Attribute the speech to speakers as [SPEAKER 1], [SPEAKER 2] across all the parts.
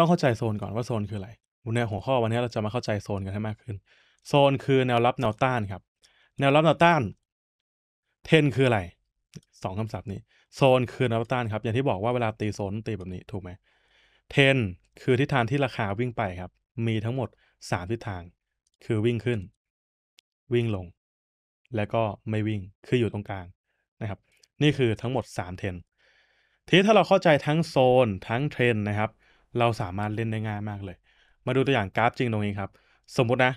[SPEAKER 1] ต้องเข้าใจโซนก่อนว่าโซนคืออะไรในหัวข้อวันนี้เราจะมาเข้าใจโซนกันให้มากขึ้น โซนคือแนวรับแนวต้านครับ แนวรับแนวต้าน เทนคืออะไร สองคำศัพท์นี้ โซนคือแนวต้านครับ อย่างที่บอกว่าเวลาตีโซนตีแบบนี้ถูกไหม เทนคือทิศทางที่ราคาวิ่งไปครับ มีทั้งหมดสามทิศทาง คือวิ่งขึ้น วิ่งลง และก็ไม่วิ่งคืออยู่ตรงกลางนะครับ นี่คือทั้งหมดสามเทนทีถ้าเราเข้าใจทั้งโซนทั้งเทรนนะครับเราสามารถเล่นได้ง่ายมากเลย มาดูตัวอย่างกราฟจริงตรงนี้ครับ สมมุตินะ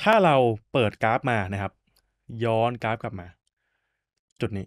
[SPEAKER 1] ถ้าเราเปิดกราฟมานะครับ ย้อนกราฟกลับมา จุดนี้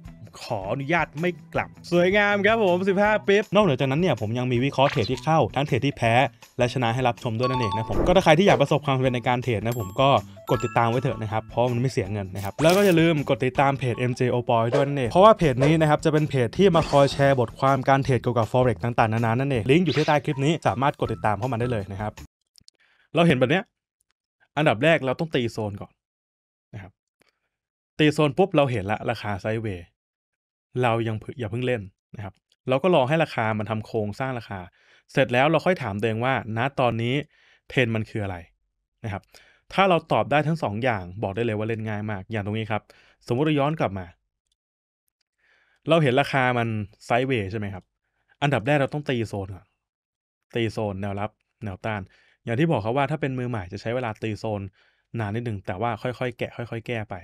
[SPEAKER 1] ขออนุญาตไม่กลับสวยงามครับผม 15ปิ๊บนอกเหนือจากนั้นเนี่ย ผมยังมีวิเคราะห์เทรดที่เข้า ทั้งเทรดที่แพ้ และชนะให้รับชมด้วยนั่นเองนะผม ก็ถ้าใครที่อยากประสบความสำเร็จในการเทรดนะผมก็กดติดตามไว้เถอะนะครับ เพราะมันไม่เสียเงินนะครับ แล้วก็อย่าลืมกดติดตามเพจ MJ o p o y ด้วยนั่นเองเพราะว่าเพจนี้นะครับจะเป็นเพจที่มาคอยแชร์บทความการเทรดเกี่ยวกับ forex ต่างๆ นานานั่นเองลิงก์อยู่ที่ใต้คลิปนี้สามารถกดติดตามเข้ามาได้เลยนะครับเราเห็นแบบเนี้ยอันดับแรกเราต้องตีโซนก่อนนะครับตีโซนปุ๊บเราเห็นละราคาไซด์เวย์เรายังอย่าเพิ่งเล่นนะครับ เราก็รอให้ราคามันทำโครงสร้างราคา เสร็จแล้วเราค่อยถามตัวเองว่า ณ ตอนนี้เทรนมันคืออะไรนะครับ ถ้าเราตอบได้ทั้ง2ออย่าง บอกได้เลยว่าเล่นง่ายมาก อย่างตรงนี้ครับ สมมติเราย้อนกลับมา เราเห็นราคามันไซด์เวย์ใช่ไหมครับ อันดับแรกเราต้องตีโซนก่อนตีโซนแนวรับแนวต้าน อย่างที่บอกครับว่าถ้าเป็นมือใหม่จะใช้เวลาตีโซน นานนิดหนึ่งแต่ว่าค่อยๆแกะ ค่อยๆแก้ไป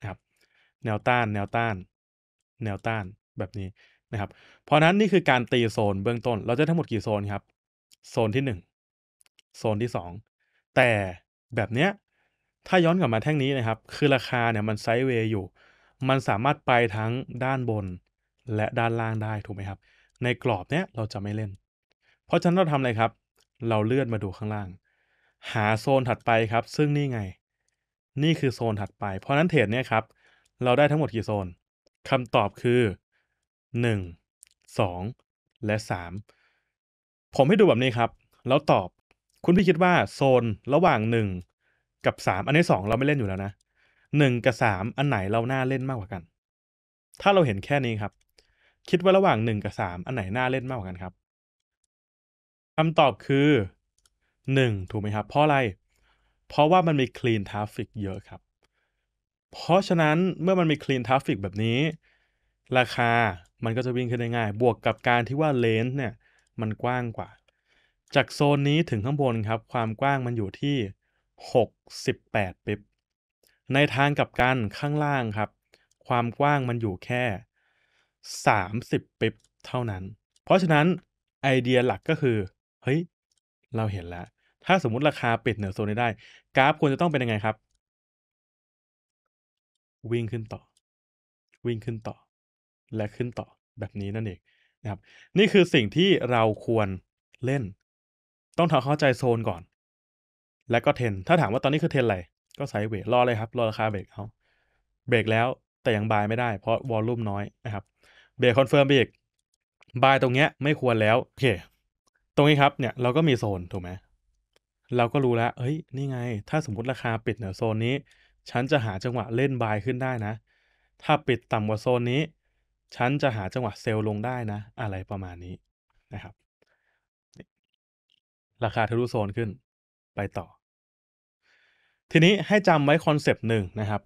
[SPEAKER 1] นะครับ แนวต้าน แนวต้านแนวต้านแบบนี้นะครับ เพราะนั้นนี่คือการตีโซนเบื้องต้น เราจะทั้งหมดกี่โซนครับ โซนที่ 1 โซนที่ 2 แต่แบบเนี้ยถ้าย้อนกลับมาแท่งนี้นะครับ คือราคาเนี่ยมันไซด์เวย์อยู่ มันสามารถไปทั้งด้านบน และด้านล่างได้ถูกไหมครับ ในกรอบเนี้ยเราจะไม่เล่น เพราะฉะนั้นเราทำอะไรครับ เราเลื่อนมาดูข้างล่าง หาโซนถัดไปครับ ซึ่งนี่ไง นี่คือโซนถัดไป เพราะนั้นเทรดเนี่ยครับเราได้ทั้งหมดกี่โซนคำตอบคือ 1 2 และ 3 ผมให้ดูแบบนี้ครับ แล้วตอบ คุณพี่คิดว่าโซนระหว่าง 1 กับ 3 อันนี้2เราไม่เล่นอยู่แล้วนะ 1 กับ 3 อันไหนเราหน้าเล่นมากกว่ากัน ถ้าเราเห็นแค่นี้ครับ คิดว่าระหว่าง1กับ3 อันไหนหน้าเล่นมากกว่ากันครับคำตอบคือ 1 ถูกไหมครับเพราะอะไรเพราะว่ามันมี clean traffic เยอะครับเพราะฉะนั้นเมื่อมันมีคลีนทราฟฟิกแบบนี้ ราคามันก็จะวิ่งขึ้นได้ง่าย บวกกับการที่ว่าเลนส์เนี่ยมันกว้างกว่า จากโซนนี้ถึงข้างบนครับ ความกว้างมันอยู่ที่ 68ปิบในทางกับกันข้างล่างครับ ความกว้างมันอยู่แค่ 30ปิบเท่านั้น เพราะฉะนั้นไอเดียหลักก็คือ เฮ้ย เราเห็นแล้ว ถ้าสมมติราคาปิดเหนือโซนนี้ได้กราฟควรจะต้องเป็นยังไงครับวิ่งขึ้นต่อ วิ่งขึ้นต่อ และขึ้นต่อแบบนี้นั่นเองนะครับ นี่คือสิ่งที่เราควรเล่น ต้องทำเข้าใจโซนก่อน และก็เทน ถ้าถามว่าตอนนี้คือเทนอะไร ก็ไซดเเวกรอเลยครับ รอราคาเบรกเขาเบรกแล้วแต่ยังบายไม่ได้เพราะวอลลุ่มน้อยนะครับ เบรกคอนเฟิร์มเบรกบายตรงเนี้ยไม่ควรแล้ว โอเค ตรงนี้ครับเนี่ยเราก็มีโซน ถูกไหมเราก็รู้แล้วเฮ้ย นี่ไง ถ้าสมมติราคาปิดเหนือโซนนี้ฉันจะหาจังหวะเล่นบายขึ้นได้นะ ถ้าปิดต่ำกว่าโซนนี้ ฉันจะหาจังหวะเซลล์ลงได้นะ อะไรประมาณนี้นะครับ ราคาทะลุโซนขึ้นไปต่อ ทีนี้ให้จำไว้คอนเซปต์หนึ่งนะครับ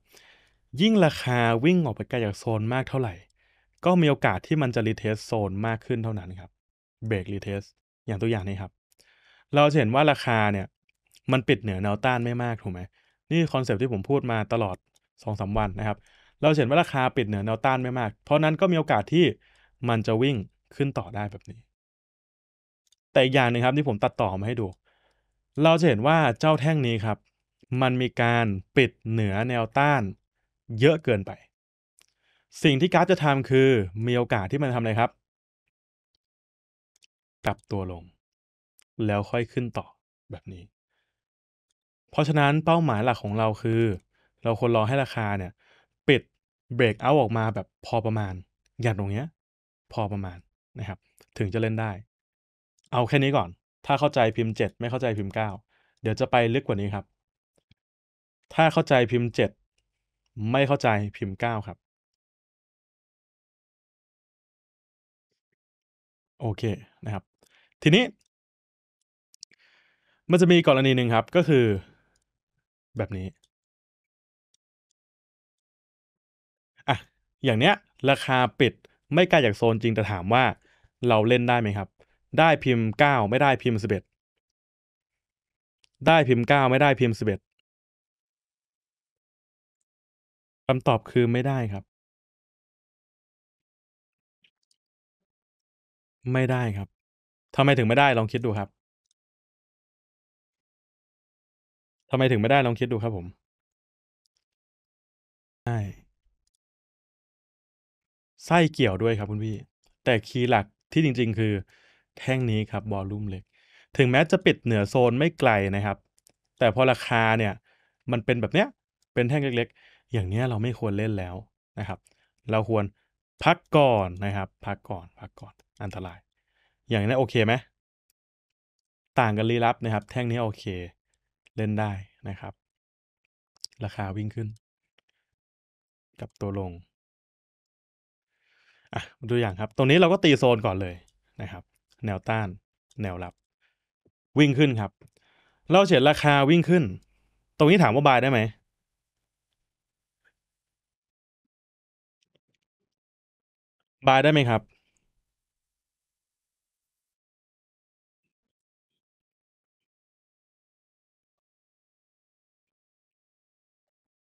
[SPEAKER 1] ยิ่งราคาวิ่งออกไปไกลจากโซนมากเท่าไหร่ ก็มีโอกาสที่มันจะรีเทสโซนมากขึ้นเท่านั้นครับ เบรกรีเทส อย่างตัวอย่างนี้ครับ เราจะเห็นว่าราคาเนี่ย มันปิดเหนือแนวต้านไม่มากถูกไหมนี่คอนเซปที่ผมพูดมาตลอด2อสวันนะครับ เราเห็นว่าราคาปิดเหนือแนวต้านไม่มาก เพราะนั้นก็มีโอกาสที่มันจะวิ่งขึ้นต่อได้แบบนี้ แต่อย่างนึงครับที่ผมตัดต่อมาให้ดู เราจะเห็นว่าเจ้าแท่งนี้ครับ มันมีการปิดเหนือแนวต้านเยอะเกินไป สิ่งที่กราฟจะทำคือมีโอกาสที่มันทำอะไรครับกลับตัวลงแล้วค่อยขึ้นต่อแบบนี้เพราะฉะนั้นเป้าหมายหลักของเราคือ เราควรรอให้ราคาเนี่ย ปิดเบรกเอาออกมาแบบพอประมาณ อย่างตรงเนี้ยพอประมาณนะครับ ถึงจะเล่นได้ เอาแค่นี้ก่อน ถ้าเข้าใจพิมพ์7ไม่เข้าใจพิมพ์9เดี๋ยวจะไปลึกกว่านี้ครับ ถ้าเข้าใจพิมพ์7ไม่เข้าใจพิมพ์9ครับ โอเคนะครับ ทีนี้ มันจะมีกรณีหนึ่งครับก็คือแบบนี้ อะ อย่างเนี้ย ราคาปิดไม่ไกลจากโซนจริงแต่ถามว่าเราเล่นได้ไหมครับ ได้พิมพ์เก้าไม่ได้พิมพ์สิบเอ็ดได้พิมพ์เก้าไม่ได้พิมพ์สิบเอ็ดคำตอบคือไม่ได้ครับ ไม่ได้ครับทำไมถึงไม่ได้ลองคิดดูครับทำไมถึงไม่ได้ลองคิดดูครับผมใช่ไส้เกี่ยวด้วยครับคุณพี่แต่คีย์หลักที่จริงๆ คือแท่งนี้ครับบอลลุ่มเล็ก ถึงแม้จะปิดเหนือโซนไม่ไกลนะครับ แต่พอราคาเนี่ย มันเป็นแบบเนี้ยเป็นแท่งเล็ก ๆ อย่างเนี้ยเราไม่ควรเล่นแล้วนะครับ เราควรพักก่อนนะครับ พักก่อนพักก่อนอันตราย อย่างนี้โอเคไหมต่างกันลีลับนะครับ แท่งนี้โอเคเล่นได้นะครับ ราคาวิ่งขึ้น กับตัวลงอ่ะดูอย่างครับ ตรงนี้เราก็ตีโซนก่อนเลยนะครับ แนวต้าน แนวรับวิ่งขึ้นครับ เราเฉดราคาวิ่งขึ้น ตรงนี้ถามว่าบายได้ไหมบายได้ไหมครับ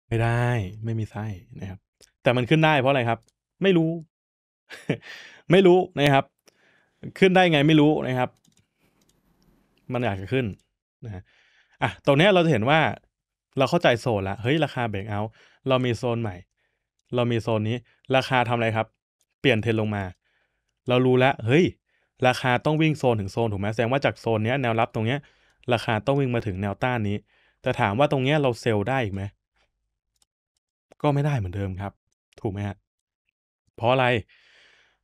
[SPEAKER 1] ไม่ได้ไม่มีไส้นะครับแต่มันขึ้นได้เพราะอะไรครับ ไม่รู้ ไม่รู้นะครับขึ้นได้ไงไม่รู้นะครับ มันอยากจะขึ้นนะอ่ะตรงนี้เราจะเห็นว่า เราเข้าใจโซนละเฮ้ยราคาเบรกเอาเรามีโซนใหม่ เรามีโซนนี้ ราคาทำอะไรครับ เปลี่ยนเทรนลงมา เรารู้แล้วเฮ้ย ราคาต้องวิ่งโซนถึงโซนถูกไหมแสดงว่าจากโซนนี้แนวรับ ตรงเนี้ย ราคาต้องวิ่งมาถึงแนวต้านนี้ แต่ถามว่าตรงเนี้ยเราเซลล์ได้อีกไหมก็ไม่ได้เหมือนเดิมครับ ถูกไหมฮะเพราะอะไร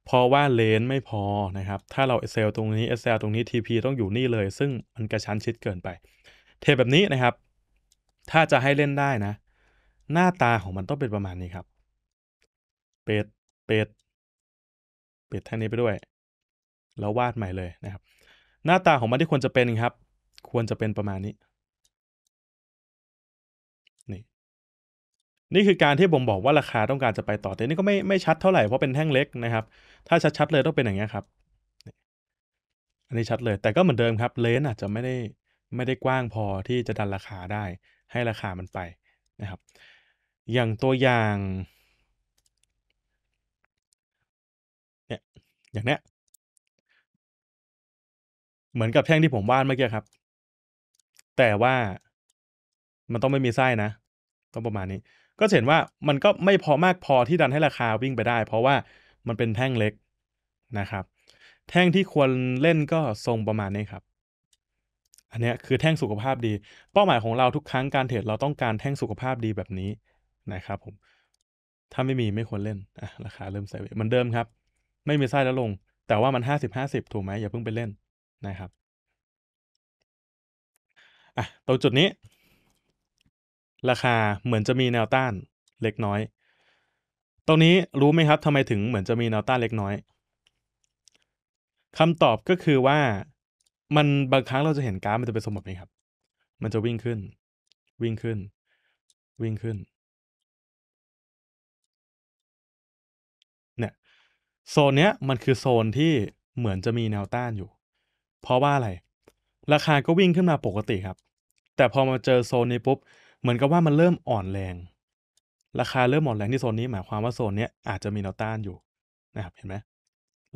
[SPEAKER 1] เพราะว่าเลนไม่พอนะครับ ถ้าเราเซล ตรงนี้เซลตรงนี้ TP ต้องอยู่นี่เลย ซึ่งมันกระชั้นชิดเกินไป เทแบบนี้นะครับ ถ้าจะให้เล่นได้นะ หน้าตาของมันต้องเป็นประมาณนี้ครับ เป็ดเป็ดเป็ดท่านี้ไปด้วย แล้ววาดใหม่เลยนะครับ หน้าตาของมันที่ควรจะเป็นครับ ควรจะเป็นประมาณนี้นี่คือการที่ผมบอกว่าราคาต้องการจะไปต่อแต่นี่ก็ไม่ไม่ชัดเท่าไหร่เพราะเป็นแท่งเล็กนะครับ ถ้าชัดๆเลยต้องเป็นอย่างนี้ครับ อันนี้ชัดเลย แต่ก็เหมือนเดิมครับเลนอาจจะไม่ได้ไม่ได้กว้างพอที่จะดันราคาได้ ให้ราคามันไปนะครับ อย่างตัวอย่างเนี่ยอย่างเนี้ย เหมือนกับแท่งที่ผมวาดเมื่อกี้ครับ แต่ว่ามันต้องไม่มีไส้นะต้องประมาณนี้ก็เห็นว่ามันก็ไม่พอมากพอที่ดันให้ราคาวิ่งไปได้ เพราะว่ามันเป็นแท่งเล็กนะครับ แท่งที่ควรเล่นก็ทรงประมาณนี้ครับ อันนี้คือแท่งสุขภาพดี เป้าหมายของเราทุกครั้งการเทรดเราต้องการแท่งสุขภาพดีแบบนี้นะครับ ผมถ้าไม่มี ไม่ควรเล่น อ่ะราคาเริ่มใส่เวหมือนเดิมครับ ไม่มีไส้แล้วลง แต่ว่ามันหห้้าสิบาสิบถูกไหมอย่าเพิ่งไปเล่นนะครับอ่ะตรงจุดนี้ราคาเหมือนจะมีแนวต้านเล็กน้อย ตรงนี้รู้ไหมครับทำไมถึงเหมือนจะมีแนวต้านเล็กน้อยคำตอบก็คือว่า มันบางครั้งเราจะเห็นกราฟมันจะเป็นสรงแบบนี้ครับ มันจะวิ่งขึ้น วิ่งขึ้น วิ่งขึ้นเนี่ยโซนเนี้ยมันคือโซนที่เหมือนจะมีแนวต้านอยู่ เพราะว่าอะไร ราคาก็วิ่งขึ้นมาปกติครับ แต่พอมาเจอโซนนี้ปุ๊บเหมือนกับว่ามันเริ่มอ่อนแรง ราคาเริ่มอ่อนแรงที่โซนนี้หมายความว่าโซนนี้อาจจะมีแนวต้านอยู่นะครับ เห็นไหม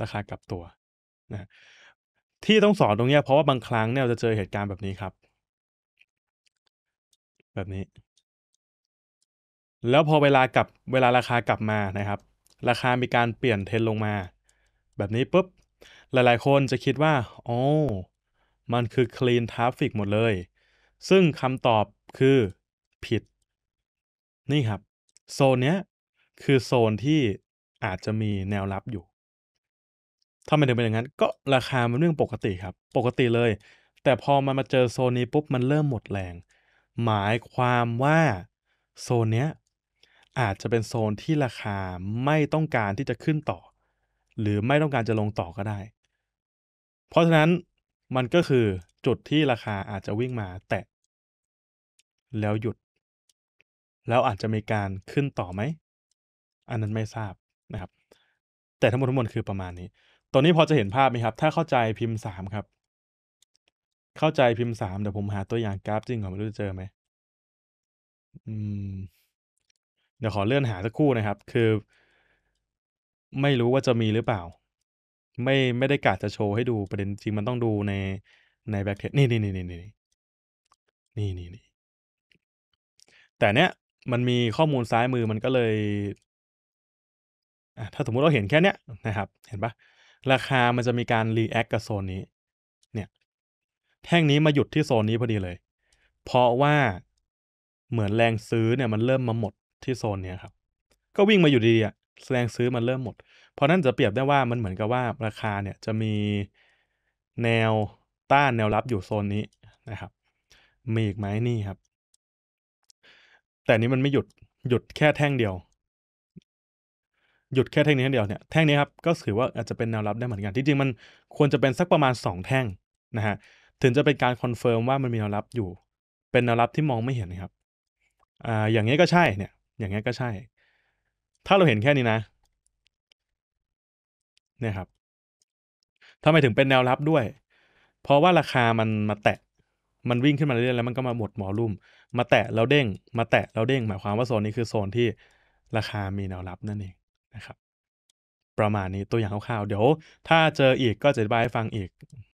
[SPEAKER 1] ราคากลับตัวนะ ที่ต้องสอนตรงนี้เพราะว่าบางครั้งเนี่ยราจะเจอเหตุการณ์แบบนี้ครับ แบบนี้ แล้วพอเวลากลับ เวลาราคากลับมานะครับ ราคามีการเปลี่ยนเทรนลงมา แบบนี้ปุ๊บ หลาย ๆ คนจะคิดว่า อ๋อ มันคือ clean traffic หมดเลย ซึ่งคำตอบคือผิดนี่ครับ โซนเนี้ยคือโซนที่อาจจะมีแนวรับอยู่ ถ้ามันถึงเป็นอย่างนั้นก็ราคามันเรื่องปกติครับ ปกติเลย แต่พอมันมาเจอโซนนี้ปุ๊บมันเริ่มหมดแรง หมายความว่าโซนเนี้ยอาจจะเป็นโซนที่ราคาไม่ต้องการที่จะขึ้นต่อ หรือไม่ต้องการจะลงต่อก็ได้ เพราะฉะนั้นมันก็คือจุดที่ราคาอาจจะวิ่งมาแตะ แล้วหยุดแล้วอาจจะมีการขึ้นต่อไหม อันนั้นไม่ทราบนะครับ แต่ทั้งหมดทั้งมวลคือประมาณนี้ ตอนนี้พอจะเห็นภาพไหมครับ ถ้าเข้าใจพิมพ์สามครับ เข้าใจพิมพ์สามเดี๋ยวผมหาตัวอย่างกราฟจริงก่อนไม่รู้จะเจอไหม อืม เดี๋ยวขอเลื่อนหาสักครู่นะครับ คือ ไม่รู้ว่าจะมีหรือเปล่า ไม่ไม่ได้กะจะโชว์ให้ดูประเด็นจริงมันต้องดูในในแบ็กเทสนี่นี่นี่นี่นี่นี่นี่นี่แต่เนี้ยมันมีข้อมูลซ้ายมือมันก็เลยถ้าสมมุติเราเห็นแค่เนี้ยนะครับ เห็นปะราคามันจะมีการรีแอคกับโซนนี้ เนี่ย แท่งนี้มาหยุดที่โซนนี้พอดีเลย เพราะว่าเหมือนแรงซื้อเนี่ยมันเริ่มมาหมดที่โซนเนี้ยครับ ก็วิ่งมาอยู่ดีๆแรงซื้อมันเริ่มหมด เพราะนั่นจะเปรียบได้ว่ามันเหมือนกับว่า ราคาเนี่ยจะมีแนวต้านแนวรับอยู่โซนนี้นะครับ มีอีกไหมนี่ครับแต่นี้มันไม่หยุดหยุดแค่แท่งเดียว หยุดแค่แท่งนี้แท่เดียวเนี่ยแท่งนี้ครับก็ถือว่าอาจจะเป็นแนวรับได้เหมือนกันที่จริงมันควรจะเป็นสักประมาณ2แท่งนะฮะถึงจะเป็นการคอนเฟิร์มว่ามันมีแนวรับอยู่เป็นแนวรับที่มองไม่เห็นครับอ่าอย่างนี้ก็ใช่เนี่ย อย่างนี้ก็ใช่ ถ้าเราเห็นแค่นี้นะเนี่ยครับทำไมถึงเป็นแนวรับด้วย เพราะว่าราคามันมาแตะมันวิ่งขึ้นมาเรื่อยๆแล้วมันก็มาหมดหมอลุ่มมาแตะแล้วเด้ง มาแตะแล้วเด้ง หมายความว่าโซนนี้คือโซนที่ราคามีแนวรับนั่นเองนะครับ ประมาณนี้ตัวอย่างคร่าวๆ เดี๋ยว ถ้าเจออีกก็จะอธิบายให้ฟังอีก